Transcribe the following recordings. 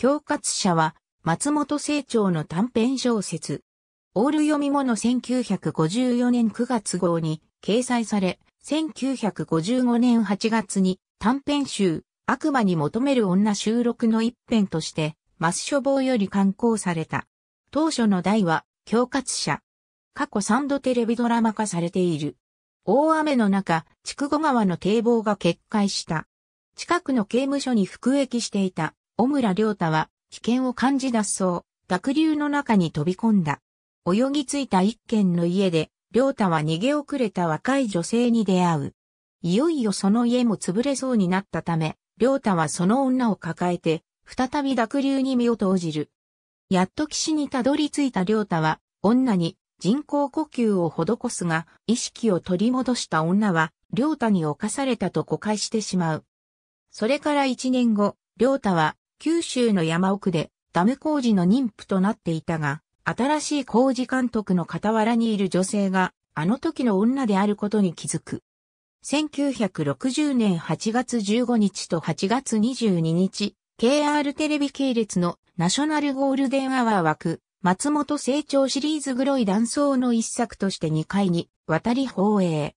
恐喝者は、松本清張の短編小説。オール読み物1954年9月号に掲載され、1955年8月に短編集、悪魔に求める女収録の一編として、マス書房より刊行された。当初の題は、恐喝者。過去3度テレビドラマ化されている。大雨の中、筑後川の堤防が決壊した。近くの刑務所に服役していた小村良太は危険を感じ脱走、濁流の中に飛び込んだ。泳ぎ着いた一軒の家で、良太は逃げ遅れた若い女性に出会う。いよいよその家も潰れそうになったため、良太はその女を抱えて、再び濁流に身を投じる。やっと岸にたどり着いた良太は、女に人工呼吸を施すが、意識を取り戻した女は、良太に侵されたと誤解してしまう。それから一年後、良太は九州の山奥でダム工事の妊婦となっていたが、新しい工事監督の傍らにいる女性が、あの時の女であることに気づく。1960年8月15日と8月22日、KR テレビ系列のナショナルゴールデンアワー枠、松本成長シリーズグロい断層の一作として2回に渡り放映。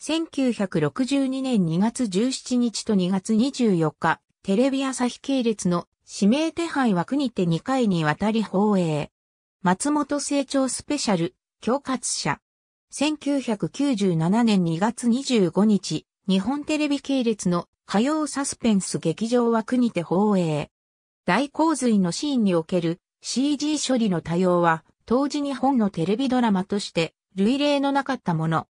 1962年2月17日と2月24日、テレビ朝日系列の指名手配枠にて2回にわたり放映。松本成長スペシャル、恐喝者。1997年2月25日、日本テレビ系列の火曜サスペンス劇場枠にて放映。大洪水のシーンにおける CG 処理の多様は、当時日本のテレビドラマとして類例のなかったもの。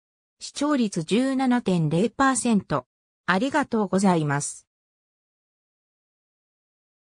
視聴率17.0%。ありがとうございます。